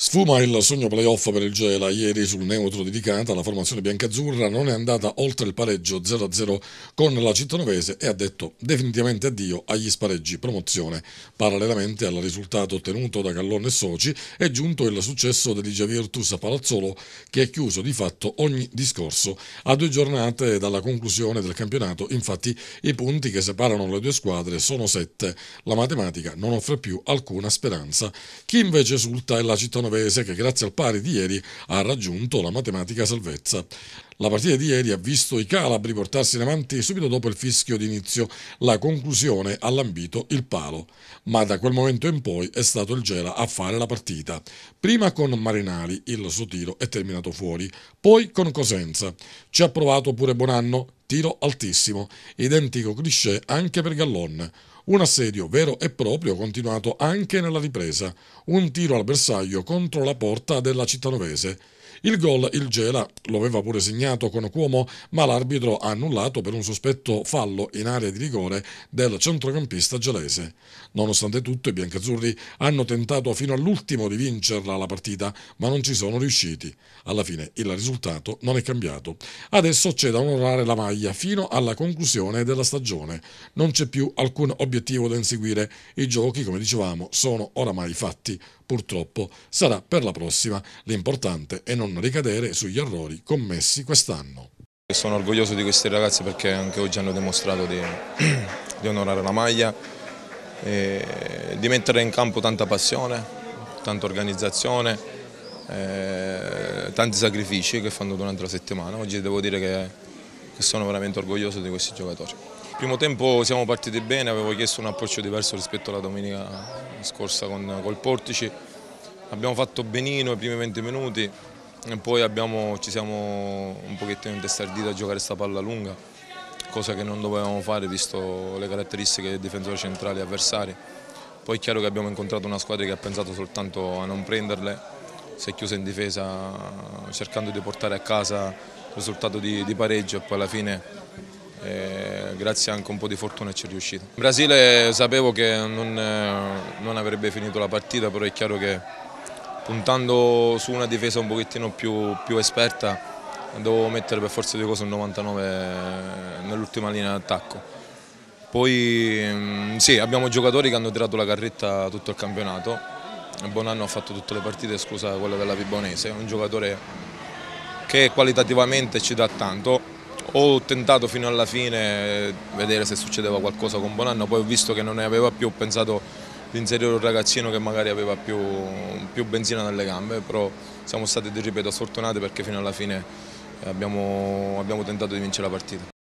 Sfuma il sogno playoff per il Gela ieri sul neutro di Vicata, la formazione biancazzurra non è andata oltre il pareggio 0-0 con la cittanovese e ha detto definitivamente addio agli spareggi promozione. Parallelamente al risultato ottenuto da Gallone e Soci è giunto il successo dell'Igia Virtus a Palazzolo che ha chiuso di fatto ogni discorso. A due giornate dalla conclusione del campionato infatti i punti che separano le due squadre sono sette. La matematica non offre più alcuna speranza. Chi invece esulta è la cittanovese Canovese che grazie al pari di ieri ha raggiunto la matematica salvezza. La partita di ieri ha visto i Calabri portarsi in avanti subito dopo il fischio d'inizio. La conclusione ha lambito il palo, ma da quel momento in poi è stato il Gela a fare la partita. Prima con Marinali, il suo tiro è terminato fuori, poi con Cosenza. Ci ha provato pure Bonanno, tiro altissimo, identico cliché anche per Gallon. Un assedio vero e proprio continuato anche nella ripresa, un tiro al bersaglio contro la porta della cittanovese il gol il Gela lo aveva pure segnato con Cuomo, ma l'arbitro ha annullato per un sospetto fallo in area di rigore del centrocampista gelese. Nonostante tutto, i biancazzurri hanno tentato fino all'ultimo di vincerla la partita, ma non ci sono riusciti. Alla fine il risultato non è cambiato. Adesso c'è da onorare la maglia fino alla conclusione della stagione. Non c'è più alcun obiettivo da inseguire. I giochi, come dicevamo, sono oramai fatti purtroppo sarà per la prossima. L'importante è non ricadere sugli errori commessi quest'anno. Sono orgoglioso di questi ragazzi perché anche oggi hanno dimostrato di, di onorare la maglia, di mettere in campo tanta passione, tanta organizzazione, eh, tanti sacrifici che fanno durante la settimana. Oggi devo dire che, che sono veramente orgoglioso di questi giocatori primo tempo siamo partiti bene, avevo chiesto un approccio diverso rispetto alla domenica scorsa con, col Portici. Abbiamo fatto benino i primi 20 minuti e poi abbiamo, ci siamo un pochettino intestarditi a giocare questa palla lunga, cosa che non dovevamo fare visto le caratteristiche del difensore centrale e avversari. Poi è chiaro che abbiamo incontrato una squadra che ha pensato soltanto a non prenderle, si è chiusa in difesa cercando di portare a casa il risultato di, di pareggio e poi alla fine e grazie anche un po' di fortuna ci è riuscito. In Brasile sapevo che non, eh, non, avrebbe finito la partita, però è chiaro che puntando su una difesa un pochettino più, più esperta dovevo mettere per forza di cose un 99 nell'ultima linea d'attacco. Poi mm, sì, abbiamo giocatori che hanno tirato la carretta tutto il campionato, Bonanno ha fatto tutte le partite, scusa quella della Vibonese, un giocatore che qualitativamente ci dà tanto, ho tentato fino alla fine eh, vedere se succedeva qualcosa con Bonanno, poi ho visto che non ne aveva più, ho pensato di inserire un ragazzino che magari aveva più, più benzina nelle gambe, però siamo stati, ripeto, sfortunati perché fino alla fine abbiamo, abbiamo tentato di vincere la partita.